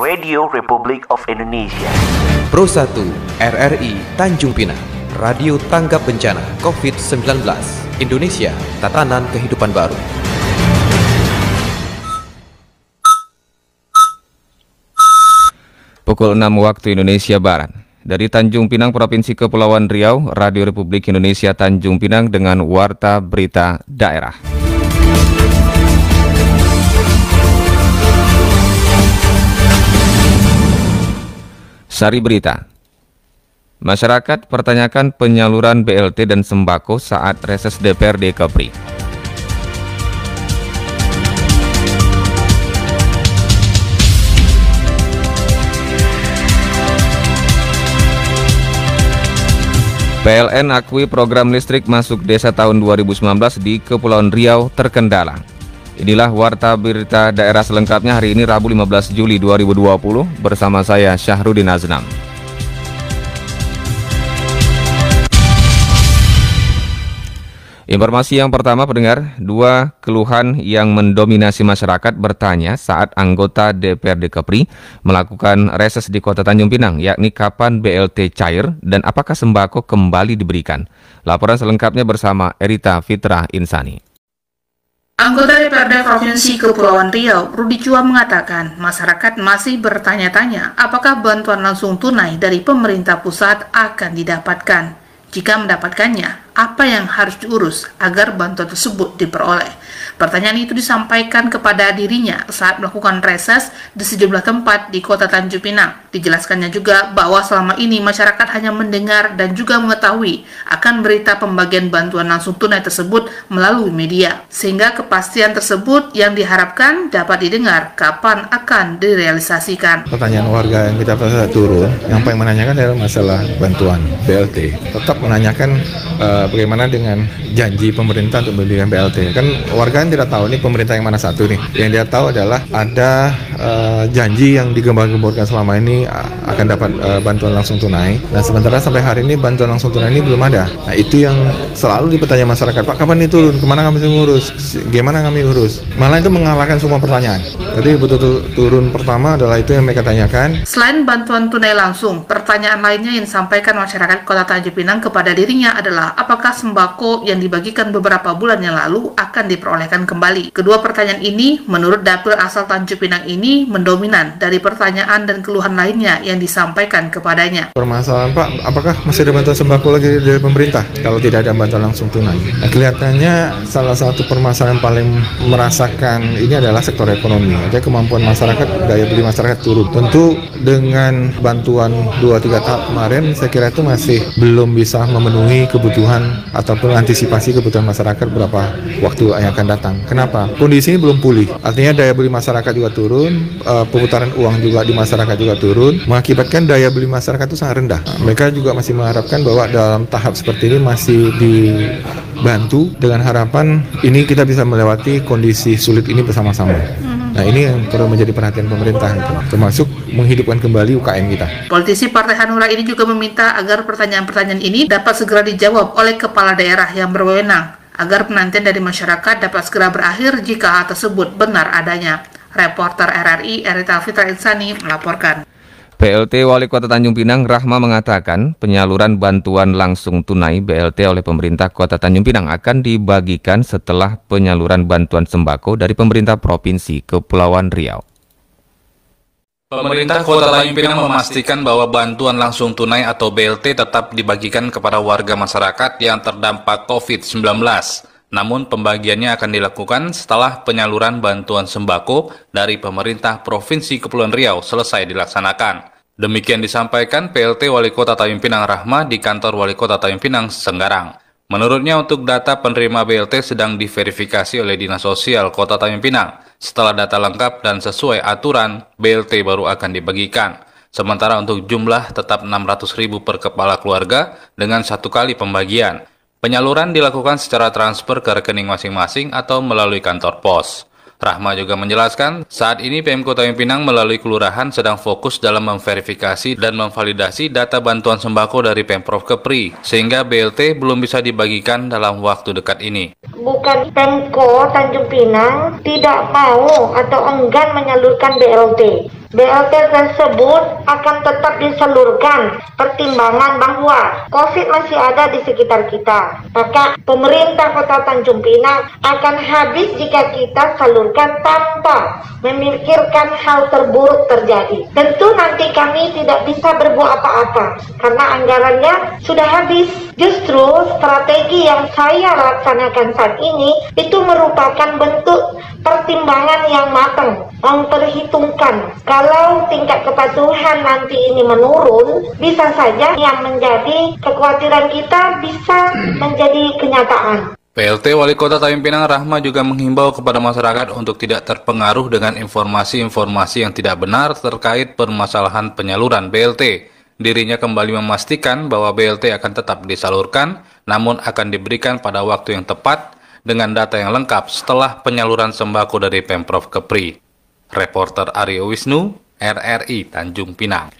Radio Republik of Indonesia. Pro 1 RRI Tanjung Pinang, Radio Tanggap Bencana COVID-19, Indonesia, Tatanan Kehidupan Baru. Pukul 6 waktu Indonesia Barat. Dari Tanjung Pinang, Provinsi Kepulauan Riau, Radio Republik Indonesia Tanjung Pinang dengan Warta Berita Daerah. Sari Berita Masyarakat pertanyakan penyaluran BLT dan sembako saat reses DPRD Kepri. PLN akui program listrik masuk desa tahun 2019 di Kepulauan Riau terkendala. Inilah warta berita daerah selengkapnya hari ini Rabu 15 Juli 2020 bersama saya Syahrudin Aznam. Informasi yang pertama pendengar, dua keluhan yang mendominasi masyarakat bertanya saat anggota DPRD Kepri melakukan reses di Kota Tanjung Pinang, yakni kapan BLT cair dan apakah sembako kembali diberikan. Laporan selengkapnya bersama Erita Fitra Insani. Anggota DPRD Provinsi Kepulauan Riau, Rudi Cua mengatakan masyarakat masih bertanya-tanya apakah bantuan langsung tunai dari pemerintah pusat akan didapatkan. Jika mendapatkannya, apa yang harus diurus agar bantuan tersebut diperoleh? Pertanyaan itu disampaikan kepada dirinya saat melakukan reses di sejumlah tempat di kota Tanjung Pinang. Dijelaskannya juga bahwa selama ini masyarakat hanya mendengar dan juga mengetahui akan berita pembagian bantuan langsung tunai tersebut melalui media. Sehingga kepastian tersebut yang diharapkan dapat didengar kapan akan direalisasikan. Pertanyaan warga yang kita pada turun, yang paling menanyakan adalah masalah bantuan BLT. Tetap menanyakan uh, bagaimana dengan janji pemerintah untuk memberikan BLT. Kan warga tidak tahu ini pemerintah yang mana satu nih. Yang dia tahu adalah ada Eh, janji yang digembar-gemborkan selama ini eh, akan dapat uh, bantuan langsung tunai. Nah sementara sampai hari ini bantuan langsung tunai ini belum ada. Nah itu yang selalu dipertanya masyarakat. Pak kapan ini turun? Kemana kami ngurus? Gimana kami urus? Malah itu mengalahkan semua pertanyaan. Jadi betul-betul turun pertama adalah itu yang mereka tanyakan. Selain bantuan tunai langsung, pertanyaan lainnya yang disampaikan masyarakat Kota Tanjung Pinang kepada dirinya adalah apakah sembako yang dibagikan beberapa bulan yang lalu akan diperolehkan kembali. Kedua pertanyaan ini menurut dapil asal Tanjung Pinang ini ini mendominan dari pertanyaan dan keluhan lainnya yang disampaikan kepadanya. Permasalahan Pak, apakah masih ada bantuan sembako lagi dari pemerintah kalau tidak ada bantuan langsung tunai? Nah, kelihatannya salah satu permasalahan paling merasakan ini adalah sektor ekonomi. Jadi kemampuan masyarakat, daya beli masyarakat turun. Tentu dengan bantuan 2-3 tahap kemarin saya kira itu masih belum bisa memenuhi kebutuhan ataupun antisipasi kebutuhan masyarakat berapa waktu yang akan datang. Kenapa? Kondisi ini belum pulih. Artinya daya beli masyarakat juga turun, eh, pemutaran uang juga di masyarakat juga turun, mengakibatkan daya beli masyarakat itu sangat rendah. Mereka juga masih mengharapkan bahwa dalam tahap seperti ini masih dibantu dengan harapan ini kita bisa melewati kondisi sulit ini bersama-sama. Hmm. Nah ini yang perlu menjadi perhatian pemerintah, termasuk menghidupkan kembali UKM kita. Politisi Partai Hanura ini juga meminta agar pertanyaan-pertanyaan ini dapat segera dijawab oleh kepala daerah yang berwenang agar penantian dari masyarakat dapat segera berakhir jika hal tersebut benar adanya. Reporter RRI Erita Fitra Insani melaporkan. BLT Wali Kota Tanjung Pinang Rahma mengatakan penyaluran bantuan langsung tunai BLT oleh pemerintah Kota Tanjung Pinang akan dibagikan setelah penyaluran bantuan sembako dari pemerintah Provinsi Kepulauan Riau. Pemerintah Kota Tanjung Pinang memastikan bahwa bantuan langsung tunai atau BLT tetap dibagikan kepada warga masyarakat yang terdampak COVID-19. Namun pembagiannya akan dilakukan setelah penyaluran bantuan sembako dari pemerintah Provinsi Kepulauan Riau selesai dilaksanakan. Demikian disampaikan PLT Wali Kota Tanjung Pinang Rahma di kantor Wali Kota Tanjung Pinang Senggarang. Menurutnya untuk data penerima BLT sedang diverifikasi oleh Dinas Sosial Kota Tanjung Pinang. Setelah data lengkap dan sesuai aturan, BLT baru akan dibagikan. Sementara untuk jumlah tetap 600 ribu per kepala keluarga dengan satu kali pembagian. Penyaluran dilakukan secara transfer ke rekening masing-masing atau melalui kantor pos. Rahma juga menjelaskan, saat ini PM Kota Pinang melalui kelurahan sedang fokus dalam memverifikasi dan memvalidasi data bantuan sembako dari Pemprov Kepri, sehingga BLT belum bisa dibagikan dalam waktu dekat ini. Bukan Pemko Tanjung Pinang tidak mau atau enggan menyalurkan BLT. BLT tersebut akan tetap disalurkan pertimbangan bahwa COVID masih ada di sekitar kita. Maka pemerintah kota Tanjung Pinang akan habis jika kita salurkan tanpa memikirkan hal terburuk terjadi. Tentu nanti kami tidak bisa berbuat apa-apa karena anggarannya sudah habis. Justru strategi yang saya laksanakan saat ini itu merupakan bentuk pertimbangan yang matang, yang memperhitungkan kalau tingkat kepatuhan nanti ini menurun, bisa saja yang menjadi kekhawatiran kita bisa menjadi kenyataan. PLT Wali Kota Tanjung Pinang Rahma juga menghimbau kepada masyarakat untuk tidak terpengaruh dengan informasi-informasi yang tidak benar terkait permasalahan penyaluran BLT dirinya kembali memastikan bahwa BLT akan tetap disalurkan, namun akan diberikan pada waktu yang tepat dengan data yang lengkap setelah penyaluran sembako dari Pemprov Kepri. Reporter Aryo Wisnu, RRI Tanjung Pinang.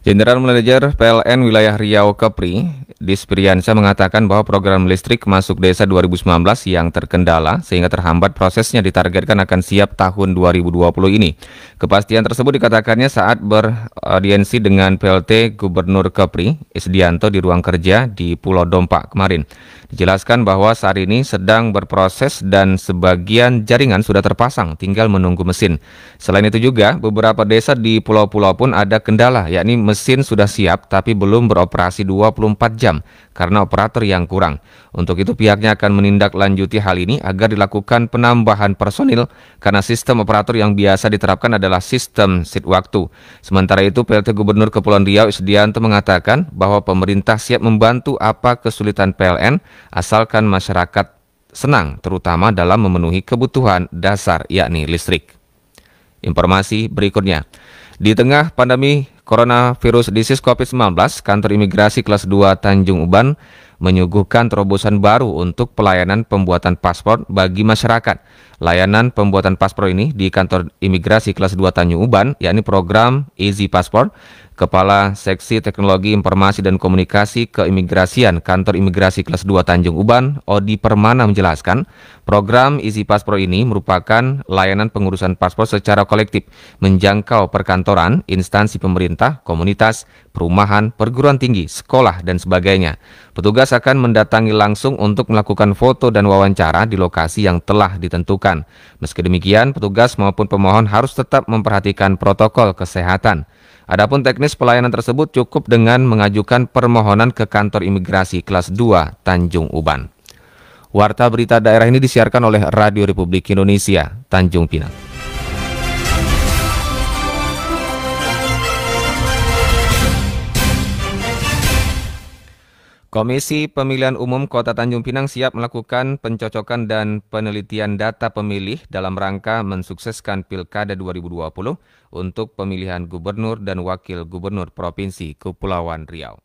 General Manager PLN Wilayah Riau Kepri, Dispriansa mengatakan bahwa program listrik masuk desa 2019 yang terkendala sehingga terhambat prosesnya ditargetkan akan siap tahun 2020 ini. Kepastian tersebut dikatakannya saat beraudiensi dengan PLT Gubernur Kepri, Isdianto di ruang kerja di Pulau Dompak kemarin. Dijelaskan bahwa saat ini sedang berproses dan sebagian jaringan sudah terpasang, tinggal menunggu mesin. Selain itu juga, beberapa desa di pulau-pulau pun ada kendala, yakni mesin sudah siap tapi belum beroperasi 24 jam karena operator yang kurang. Untuk itu pihaknya akan menindaklanjuti hal ini agar dilakukan penambahan personil karena sistem operator yang biasa diterapkan adalah sistem sit waktu. Sementara itu, PLT Gubernur Kepulauan Riau Isdianto mengatakan bahwa pemerintah siap membantu apa kesulitan PLN asalkan masyarakat senang terutama dalam memenuhi kebutuhan dasar yakni listrik. Informasi berikutnya. Di tengah pandemi coronavirus disease COVID-19, kantor imigrasi kelas 2 Tanjung Uban menyuguhkan terobosan baru untuk pelayanan pembuatan paspor bagi masyarakat. Layanan pembuatan paspor ini di kantor imigrasi kelas 2 Tanjung Uban, yakni program Easy Passport, Kepala Seksi Teknologi Informasi dan Komunikasi Keimigrasian Kantor Imigrasi Kelas 2 Tanjung Uban, Odi Permana menjelaskan, program Isi Paspor ini merupakan layanan pengurusan paspor secara kolektif, menjangkau perkantoran, instansi pemerintah, komunitas, perumahan, perguruan tinggi, sekolah, dan sebagainya. Petugas akan mendatangi langsung untuk melakukan foto dan wawancara di lokasi yang telah ditentukan. Meski demikian, petugas maupun pemohon harus tetap memperhatikan protokol kesehatan. Adapun teknis pelayanan tersebut cukup dengan mengajukan permohonan ke kantor imigrasi kelas 2 Tanjung Uban. Warta berita daerah ini disiarkan oleh Radio Republik Indonesia, Tanjung Pinang. Komisi Pemilihan Umum Kota Tanjung Pinang siap melakukan pencocokan dan penelitian data pemilih dalam rangka mensukseskan Pilkada 2020 untuk pemilihan gubernur dan wakil gubernur Provinsi Kepulauan Riau.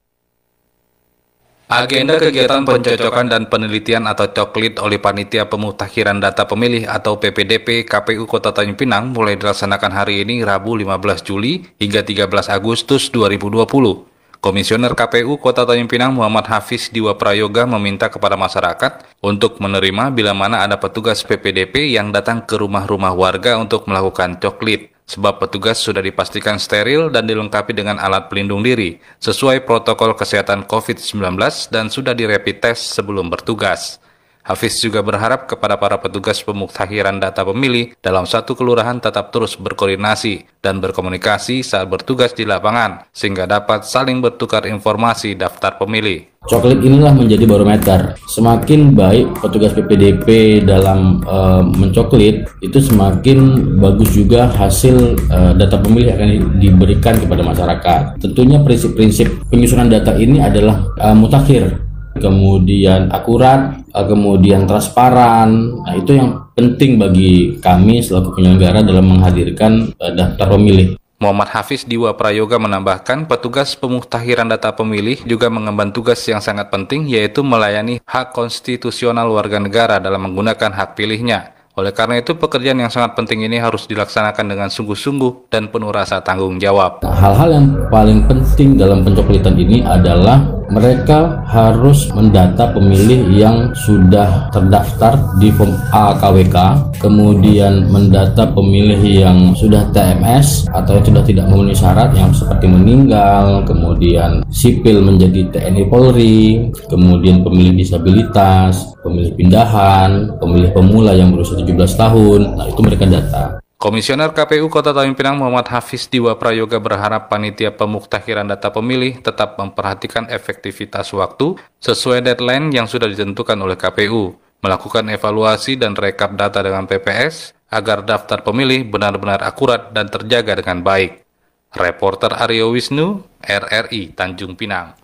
Agenda kegiatan pencocokan dan penelitian atau coklit oleh Panitia Pemutakhiran Data Pemilih atau PPDP KPU Kota Tanjung Pinang mulai dilaksanakan hari ini Rabu 15 Juli hingga 13 Agustus 2020. Komisioner KPU Kota Tanjung Pinang Muhammad Hafiz Diwa Prayoga meminta kepada masyarakat untuk menerima bila mana ada petugas PPDP yang datang ke rumah-rumah warga untuk melakukan coklit. Sebab petugas sudah dipastikan steril dan dilengkapi dengan alat pelindung diri sesuai protokol kesehatan COVID-19 dan sudah direpit tes sebelum bertugas. Hafiz juga berharap kepada para petugas pemuktahiran data pemilih dalam satu kelurahan tetap terus berkoordinasi dan berkomunikasi saat bertugas di lapangan, sehingga dapat saling bertukar informasi daftar pemilih. Coklit inilah menjadi barometer. Semakin baik petugas PPDP dalam e, mencoklit, itu semakin bagus juga hasil e, data pemilih akan diberikan kepada masyarakat. Tentunya prinsip-prinsip penyusunan data ini adalah e, mutakhir kemudian akurat, eh, kemudian transparan. Nah, itu yang penting bagi kami selaku penyelenggara dalam menghadirkan eh, daftar pemilih. Muhammad Hafiz di Prayoga menambahkan, petugas pemuktahiran data pemilih juga mengemban tugas yang sangat penting yaitu melayani hak konstitusional warga negara dalam menggunakan hak pilihnya. Oleh karena itu, pekerjaan yang sangat penting ini harus dilaksanakan dengan sungguh-sungguh dan penuh rasa tanggung jawab. Nah, hal-hal nah, yang paling penting dalam pencoklitan ini adalah mereka harus mendata pemilih yang sudah terdaftar di form AKWK, kemudian mendata pemilih yang sudah TMS atau yang sudah tidak memenuhi syarat yang seperti meninggal, kemudian sipil menjadi TNI Polri, kemudian pemilih disabilitas, pemilih pindahan, pemilih pemula yang berusia 17 tahun. Nah, itu mereka data. Komisioner KPU Kota Tanjung Pinang Muhammad Hafiz Diwa Prayoga berharap panitia pemuktahiran data pemilih tetap memperhatikan efektivitas waktu sesuai deadline yang sudah ditentukan oleh KPU, melakukan evaluasi dan rekap data dengan PPS agar daftar pemilih benar-benar akurat dan terjaga dengan baik. Reporter Aryo Wisnu, RRI Tanjung Pinang.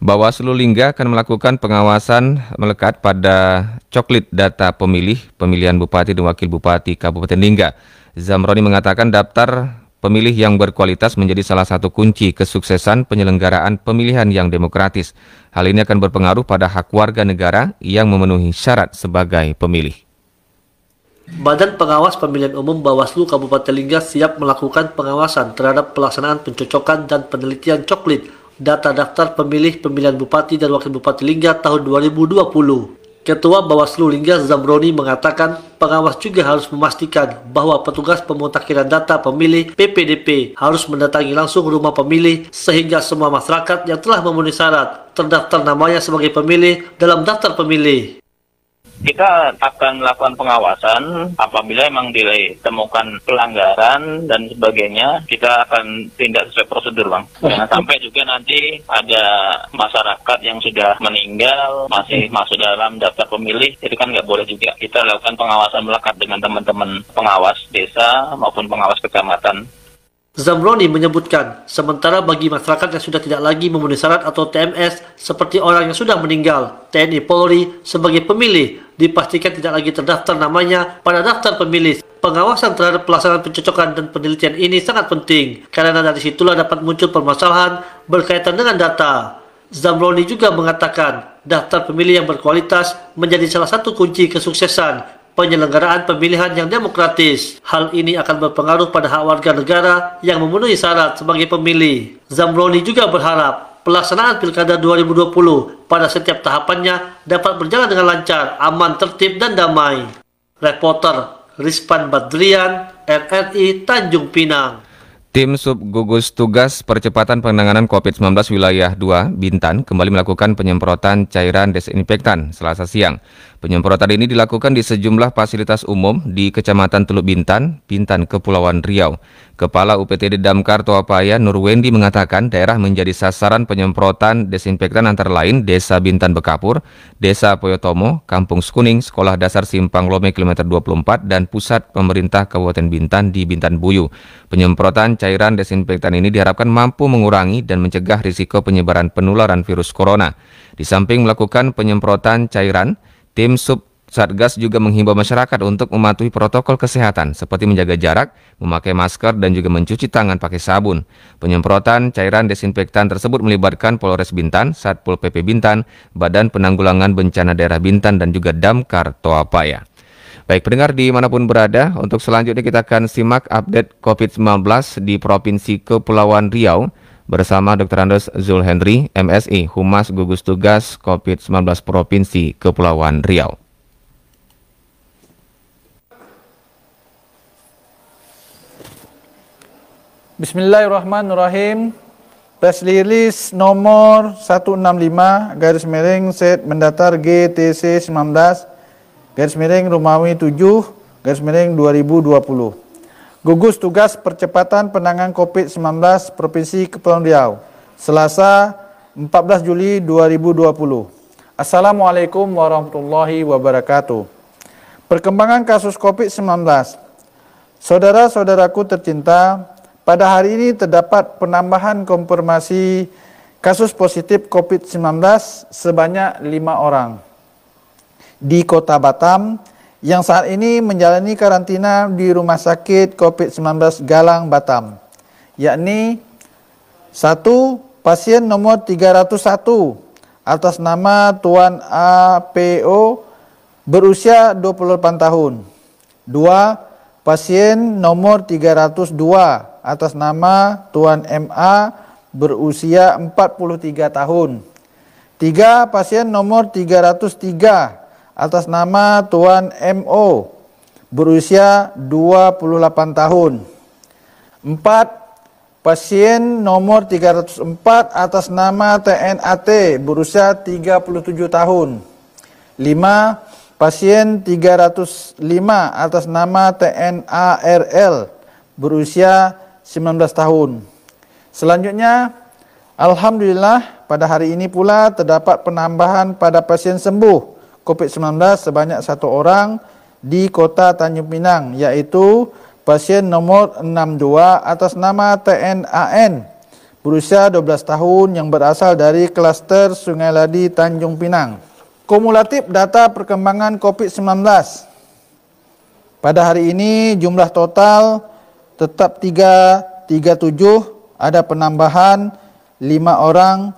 Bawaslu Lingga akan melakukan pengawasan melekat pada coklit data pemilih pemilihan bupati dan wakil bupati Kabupaten Lingga. Zamroni mengatakan daftar pemilih yang berkualitas menjadi salah satu kunci kesuksesan penyelenggaraan pemilihan yang demokratis. Hal ini akan berpengaruh pada hak warga negara yang memenuhi syarat sebagai pemilih. Badan Pengawas Pemilihan Umum Bawaslu Kabupaten Lingga siap melakukan pengawasan terhadap pelaksanaan pencocokan dan penelitian coklit data daftar pemilih pemilihan bupati dan wakil bupati Lingga tahun 2020. Ketua Bawaslu Lingga Zamroni mengatakan pengawas juga harus memastikan bahwa petugas pemutakhiran data pemilih PPDP harus mendatangi langsung rumah pemilih sehingga semua masyarakat yang telah memenuhi syarat terdaftar namanya sebagai pemilih dalam daftar pemilih kita akan lakukan pengawasan apabila memang ditemukan pelanggaran dan sebagainya kita akan tindak sesuai prosedur bang jangan sampai juga nanti ada masyarakat yang sudah meninggal masih hmm. masuk dalam daftar pemilih itu kan nggak boleh juga kita lakukan pengawasan melekat dengan teman-teman pengawas desa maupun pengawas kecamatan Zamroni menyebutkan, sementara bagi masyarakat yang sudah tidak lagi memenuhi syarat atau TMS seperti orang yang sudah meninggal, TNI Polri sebagai pemilih dipastikan tidak lagi terdaftar namanya pada daftar pemilih. Pengawasan terhadap pelaksanaan pencocokan dan penelitian ini sangat penting karena dari situlah dapat muncul permasalahan berkaitan dengan data. Zamroni juga mengatakan, daftar pemilih yang berkualitas menjadi salah satu kunci kesuksesan penyelenggaraan pemilihan yang demokratis. Hal ini akan berpengaruh pada hak warga negara yang memenuhi syarat sebagai pemilih. Zamroni juga berharap pelaksanaan Pilkada 2020 pada setiap tahapannya dapat berjalan dengan lancar, aman, tertib, dan damai. Reporter Rizpan Badrian, RRI Tanjung Pinang. Tim Subgugus Tugas Percepatan Penanganan COVID-19 Wilayah 2 Bintan kembali melakukan penyemprotan cairan desinfektan selasa siang. Penyemprotan ini dilakukan di sejumlah fasilitas umum di Kecamatan Teluk Bintan, Bintan, Kepulauan Riau. Kepala UPTD Damkar Toapaya Nurwendi mengatakan daerah menjadi sasaran penyemprotan desinfektan antara lain Desa Bintan Bekapur, Desa Poyotomo, Kampung Sekuning, Sekolah Dasar Simpang Lome kilometer 24 dan Pusat Pemerintah Kabupaten Bintan di Bintan Buyu. Penyemprotan cairan desinfektan ini diharapkan mampu mengurangi dan mencegah risiko penyebaran penularan virus corona. Di samping melakukan penyemprotan cairan, Tim sub Satgas juga menghimbau masyarakat untuk mematuhi protokol kesehatan seperti menjaga jarak, memakai masker, dan juga mencuci tangan pakai sabun. Penyemprotan cairan desinfektan tersebut melibatkan Polres Bintan, Satpol PP Bintan, Badan Penanggulangan Bencana Daerah Bintan, dan juga Damkar Toapaya. Baik pendengar dimanapun berada, untuk selanjutnya kita akan simak update COVID-19 di Provinsi Kepulauan Riau bersama Dr. Andes Zul Henry, MSI, Humas Gugus Tugas COVID-19 Provinsi Kepulauan Riau. Bismillahirrahmanirrahim. Press release nomor 165 garis miring set mendatar GTC 19 garis miring Romawi 7 garis miring 2020. Gugus Tugas Percepatan Penanganan COVID-19 Provinsi Kepulauan Riau, Selasa 14 Juli 2020. Assalamualaikum warahmatullahi wabarakatuh. Perkembangan kasus COVID-19. Saudara-saudaraku tercinta, pada hari ini terdapat penambahan konfirmasi kasus positif COVID-19 sebanyak lima orang. Di Kota Batam, yang saat ini menjalani karantina di Rumah Sakit COVID-19 Galang, Batam, yakni satu pasien nomor 301 atas nama Tuan APO berusia 28 tahun. dua Pasien nomor 302 atas nama Tuan MA berusia 43 tahun. tiga Pasien nomor 303 atas nama Tuan MO berusia 28 tahun. 4. Pasien nomor 304 atas nama TNAT berusia 37 tahun. 5. Pasien 305 atas nama TNARL berusia 19 tahun. Selanjutnya, Alhamdulillah pada hari ini pula terdapat penambahan pada pasien sembuh COVID-19 sebanyak satu orang di kota Tanjung Pinang yaitu pasien nomor 62 atas nama TNAN berusia 12 tahun yang berasal dari klaster Sungai Ladi Tanjung Pinang. Kumulatif data perkembangan COVID-19 pada hari ini jumlah total tetap 337 ada penambahan 5 orang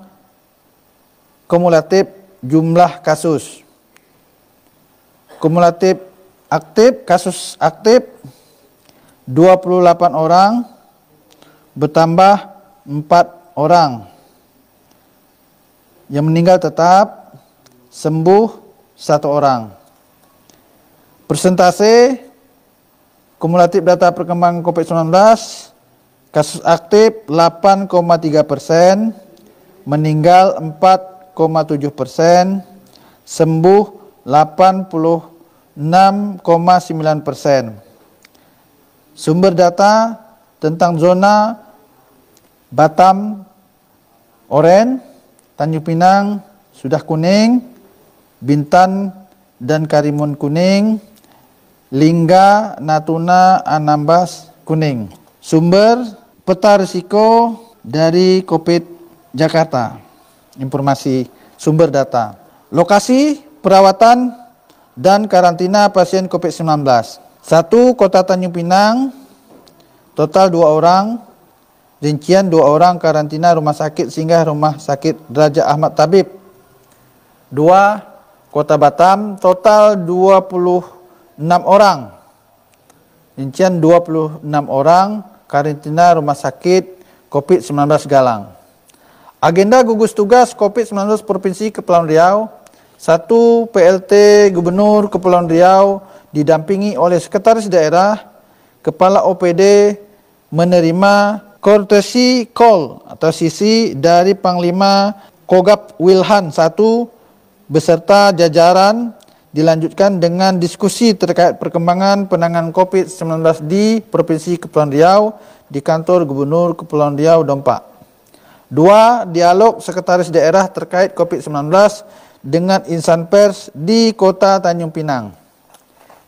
kumulatif jumlah kasus. Kumulatif aktif, kasus aktif 28 orang bertambah 4 orang. Yang meninggal tetap sembuh satu orang. Persentase kumulatif data perkembangan COVID-19 kasus aktif 8,3 persen, meninggal 4,7 persen, sembuh 80 6,9 persen. Sumber data tentang zona Batam oren, Tanjung Pinang sudah kuning, Bintan dan Karimun kuning, Lingga, Natuna, Anambas kuning. Sumber peta risiko dari COVID Jakarta. Informasi sumber data. Lokasi perawatan dan karantina pasien COVID-19. Satu Kota Tanjung Pinang, total dua orang, rincian dua orang karantina rumah sakit sehingga rumah sakit Raja Ahmad Tabib. Dua Kota Batam, total 26 orang, rincian 26 orang karantina rumah sakit COVID-19 Galang. Agenda gugus tugas COVID-19 Provinsi Kepulauan Riau satu PLT Gubernur Kepulauan Riau didampingi oleh Sekretaris Daerah, Kepala OPD menerima kortesi call atau sisi dari Panglima Kogab Wilhan satu beserta jajaran dilanjutkan dengan diskusi terkait perkembangan penanganan COVID-19 di Provinsi Kepulauan Riau di kantor Gubernur Kepulauan Riau Dompak. Dua, dialog sekretaris daerah terkait COVID-19 dengan insan pers di kota Tanjung Pinang.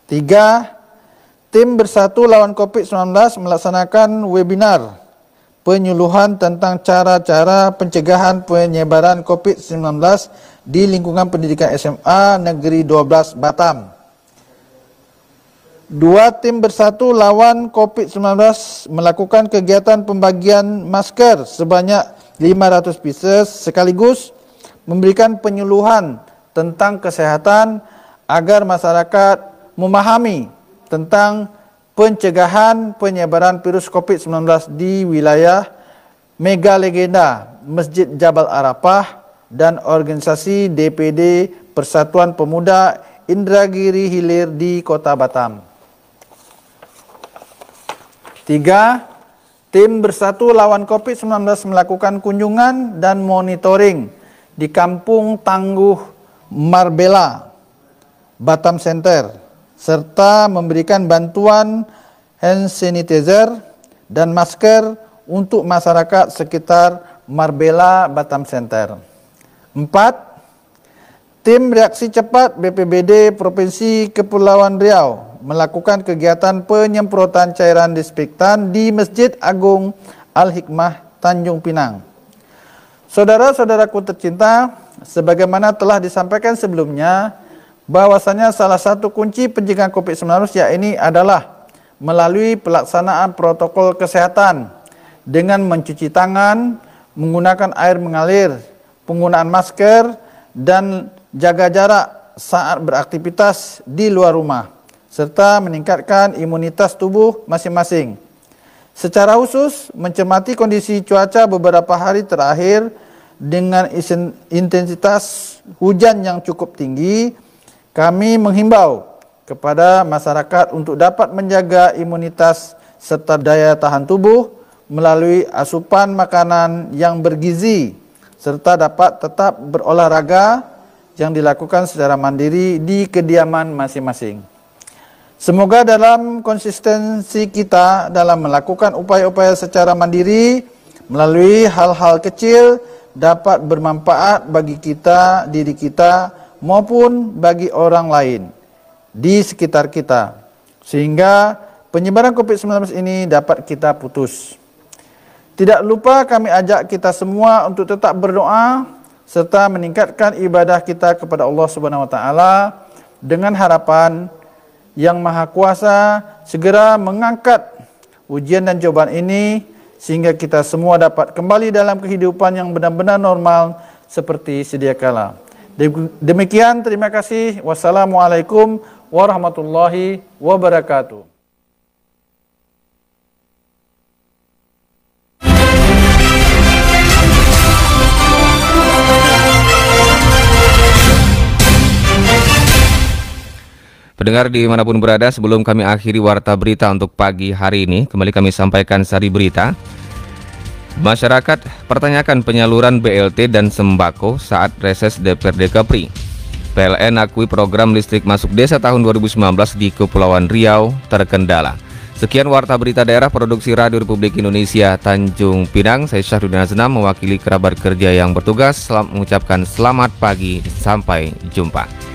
Tiga Tim Bersatu Lawan COVID-19 melaksanakan webinar penyuluhan tentang cara-cara pencegahan penyebaran COVID-19 di lingkungan pendidikan SMA Negeri 12 Batam. Dua tim bersatu lawan COVID-19 melakukan kegiatan pembagian masker sebanyak 500 pieces sekaligus memberikan penyuluhan tentang kesehatan agar masyarakat memahami tentang pencegahan penyebaran virus COVID-19 di wilayah Mega Legenda Masjid Jabal Arafah dan organisasi DPD Persatuan Pemuda Indragiri Hilir di Kota Batam. Tiga Tim Bersatu Lawan COVID-19 melakukan kunjungan dan monitoring di Kampung Tangguh Marbella, Batam Center, serta memberikan bantuan hand sanitizer dan masker untuk masyarakat sekitar Marbella Batam Center. Empat, Tim reaksi cepat BPBD Provinsi Kepulauan Riau melakukan kegiatan penyemprotan cairan disinfektan di Masjid Agung Al-Hikmah Tanjung Pinang Saudara-saudaraku tercinta, sebagaimana telah disampaikan sebelumnya, bahwasanya salah satu kunci pencegahan COVID-19 ya ini adalah melalui pelaksanaan protokol kesehatan dengan mencuci tangan, menggunakan air mengalir, penggunaan masker, dan jaga jarak saat beraktivitas di luar rumah, serta meningkatkan imunitas tubuh masing-masing. Secara khusus, mencermati kondisi cuaca beberapa hari terakhir dengan intensitas hujan yang cukup tinggi, kami menghimbau kepada masyarakat untuk dapat menjaga imunitas serta daya tahan tubuh melalui asupan makanan yang bergizi serta dapat tetap berolahraga yang dilakukan secara mandiri di kediaman masing-masing. Semoga dalam konsistensi kita dalam melakukan upaya-upaya secara mandiri melalui hal-hal kecil dapat bermanfaat bagi kita, diri kita maupun bagi orang lain di sekitar kita. Sehingga penyebaran COVID-19 ini dapat kita putus. Tidak lupa kami ajak kita semua untuk tetap berdoa serta meningkatkan ibadah kita kepada Allah Subhanahu wa taala dengan harapan yang Maha Kuasa segera mengangkat ujian dan cobaan ini sehingga kita semua dapat kembali dalam kehidupan yang benar-benar normal seperti sedia kala. Demikian, terima kasih. Wassalamualaikum warahmatullahi wabarakatuh. Pendengar dimanapun berada, sebelum kami akhiri warta berita untuk pagi hari ini, kembali kami sampaikan sari berita. Masyarakat pertanyakan penyaluran BLT dan sembako saat reses DPRD Kepri. PLN akui program listrik masuk desa tahun 2019 di Kepulauan Riau terkendala. Sekian warta berita daerah produksi Radio Republik Indonesia Tanjung Pinang. Saya Syahrudin Senam mewakili kerabat kerja yang bertugas. Selamat mengucapkan selamat pagi. Sampai jumpa.